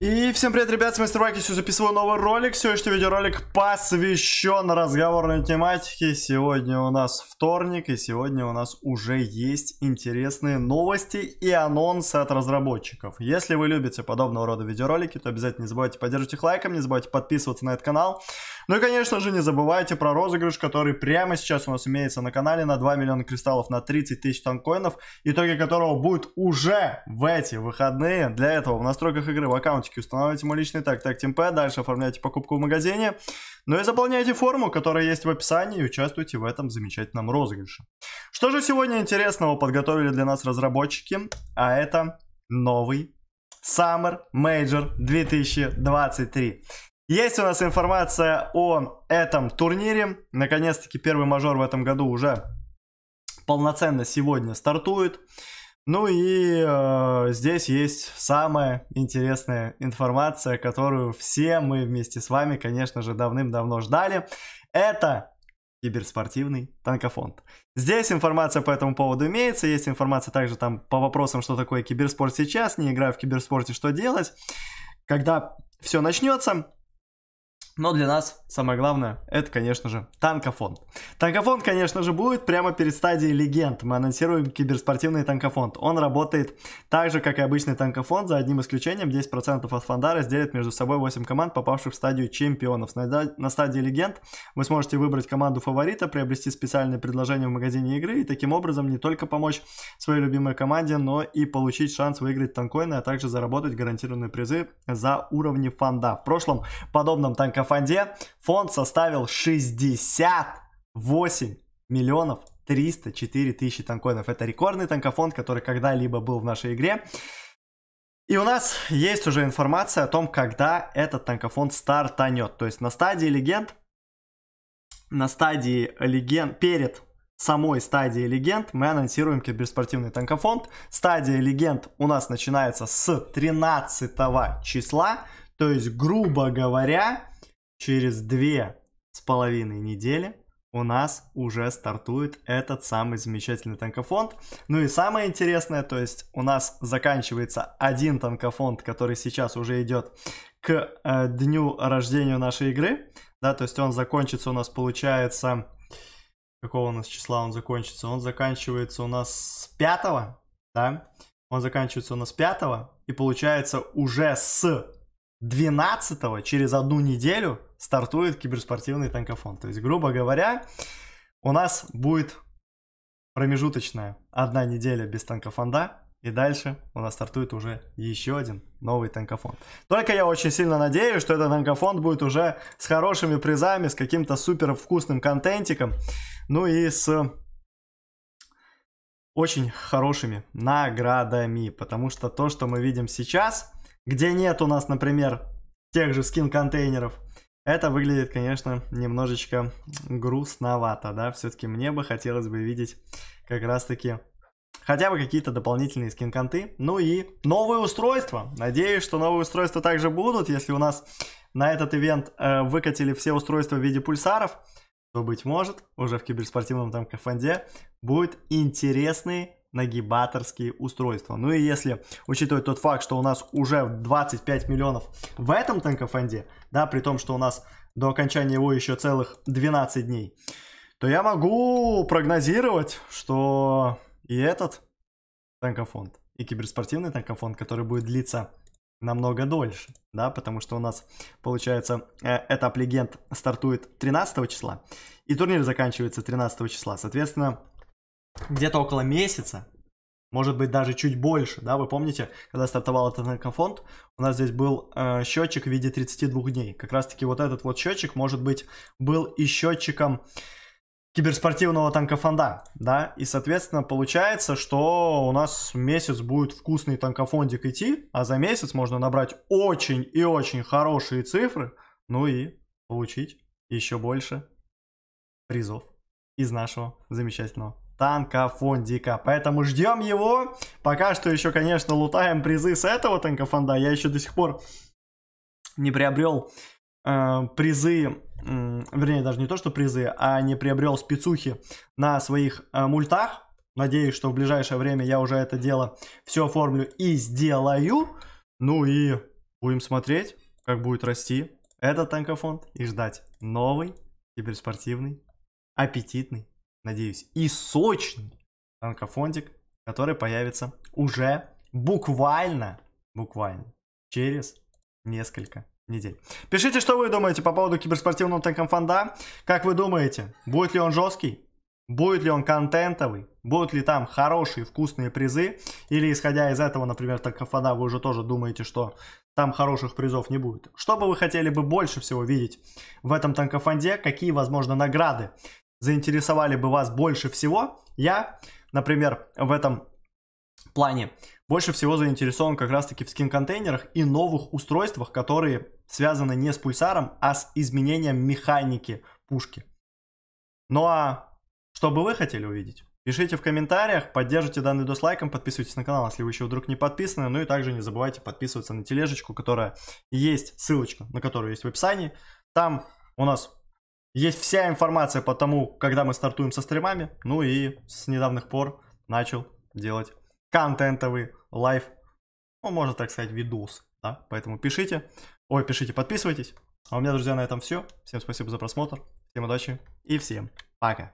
И всем привет, ребят, с Мастер Сегодня записываю новый ролик. Сегодняшний видеоролик посвящен разговорной тематике. Сегодня у нас вторник, и сегодня у нас уже есть интересные новости и анонсы от разработчиков. Если вы любите подобного рода видеоролики, то обязательно не забывайте поддерживать их лайком, не забывайте подписываться на этот канал. Ну и, конечно же, не забывайте про розыгрыш, который прямо сейчас у нас имеется на канале на 2 миллиона кристаллов на 30 тысяч танкоинов, итоги которого будет уже в эти выходные. Для этого в настройках игры в аккаунтике установите мой личный так, так, темпе, дальше оформляйте покупку в магазине. Ну и заполняйте форму, которая есть в описании, и участвуйте в этом замечательном розыгрыше. Что же сегодня интересного подготовили для нас разработчики? А это новый Summer Major 2023. Есть у нас информация о этом турнире. Наконец-таки первый мажор в этом году уже полноценно сегодня стартует. Ну и э, здесь есть самая интересная информация, которую все мы вместе с вами, конечно же, давным-давно ждали. Это киберспортивный танкофонд. Здесь информация по этому поводу имеется, есть информация также там по вопросам, что такое киберспорт сейчас, не играя в киберспорте, что делать, когда все начнется. Но для нас самое главное, это, конечно же, танкофон. Танкофон, конечно же, будет прямо перед стадией легенд. Мы анонсируем киберспортивный танкофон. Он работает так же, как и обычный танкофон, за одним исключением. 10% от фонда разделит между собой 8 команд, попавших в стадию чемпионов. На стадии легенд вы сможете выбрать команду фаворита, приобрести специальное предложение в магазине игры и таким образом не только помочь своей любимой команде, но и получить шанс выиграть танкоины, а также заработать гарантированные призы за уровни фонда. В прошлом подобном танкофоне краундфанде фонд составил 68 миллионов 304 тысячи танкоинов. Это рекордный танкофонд, который когда-либо был в нашей игре. И у нас есть уже информация о том, когда этот танкофонд стартанет. То есть на стадии легенд, на стадии легенд, перед самой стадии легенд мы анонсируем киберспортивный танкофонд. Стадия легенд у нас начинается с 13 числа, то есть, грубо говоря, через две с половиной недели у нас уже стартует этот самый замечательный танкофонд. Ну и самое интересное, то есть у нас заканчивается один танкофонд, который сейчас уже идет к э, дню рождения нашей игры. Да, то есть он закончится у нас, получается, какого у нас числа он закончится? Он заканчивается у нас с 5, да? Он заканчивается у нас пятого и получается уже с 12 через одну неделю стартует киберспортивный танкофон. То есть, грубо говоря, у нас будет промежуточная одна неделя без танкофонда, и дальше у нас стартует уже еще один новый танкофон. Только я очень сильно надеюсь, что этот танкофон будет уже с хорошими призами, с каким-то супер вкусным контентиком, ну и с очень хорошими наградами, потому что то, что мы видим сейчас, где нет у нас, например, тех же скин-контейнеров. Это выглядит, конечно, немножечко грустновато, да, все-таки мне бы хотелось бы видеть как раз-таки хотя бы какие-то дополнительные скин-конты. Ну и новые устройства. Надеюсь, что новые устройства также будут. Если у нас на этот ивент э, выкатили все устройства в виде пульсаров, то, быть может, уже в киберспортивном там кафанде будет интересные нагибаторские устройства. Ну и если учитывать тот факт, что у нас уже 25 миллионов в этом танкофонде, да, при том, что у нас до окончания его еще целых 12 дней, то я могу прогнозировать, что и этот танкофонд, и киберспортивный танкофонд, который будет длиться намного дольше, да, потому что у нас, получается, э, этап легенд стартует 13 числа, и турнир заканчивается 13 числа, соответственно, где-то около месяца, может быть, даже чуть больше, да, вы помните, когда стартовал этот наркофонд, у нас здесь был э, счетчик в виде 32 дней. Как раз-таки вот этот вот счетчик, может быть, был и счетчиком киберспортивного танкофонда, да, и, соответственно, получается, что у нас месяц будет вкусный танкофондик идти, а за месяц можно набрать очень и очень хорошие цифры, ну и получить еще больше призов из нашего замечательного танка Поэтому ждем его. Пока что еще, конечно, лутаем призы с этого танка Я еще до сих пор не приобрел э, призы, э, вернее, даже не то, что призы, а не приобрел спецухи на своих э, мультах. Надеюсь, что в ближайшее время я уже это дело все оформлю и сделаю. Ну и будем смотреть, как будет расти этот танкофонд и ждать новый киберспортивный, аппетитный надеюсь, и сочный танкофонтик, который появится уже буквально, буквально через несколько недель. Пишите, что вы думаете по поводу киберспортивного танкомфонда. Как вы думаете, будет ли он жесткий? Будет ли он контентовый? Будут ли там хорошие вкусные призы? Или исходя из этого, например, танкомфонда, вы уже тоже думаете, что там хороших призов не будет? Что бы вы хотели бы больше всего видеть в этом танкофонде? Какие, возможно, награды заинтересовали бы вас больше всего. Я, например, в этом плане больше всего заинтересован как раз-таки в скин-контейнерах и новых устройствах, которые связаны не с пульсаром, а с изменением механики пушки. Ну а что бы вы хотели увидеть? Пишите в комментариях, поддержите данный видос лайком, подписывайтесь на канал, если вы еще вдруг не подписаны. Ну и также не забывайте подписываться на тележечку, которая есть, ссылочка на которую есть в описании. Там у нас есть вся информация по тому, когда мы стартуем со стримами. Ну и с недавних пор начал делать контентовый лайв. Ну, можно так сказать, видос. Да? Поэтому пишите. Ой, пишите, подписывайтесь. А у меня, друзья, на этом все. Всем спасибо за просмотр. Всем удачи и всем пока.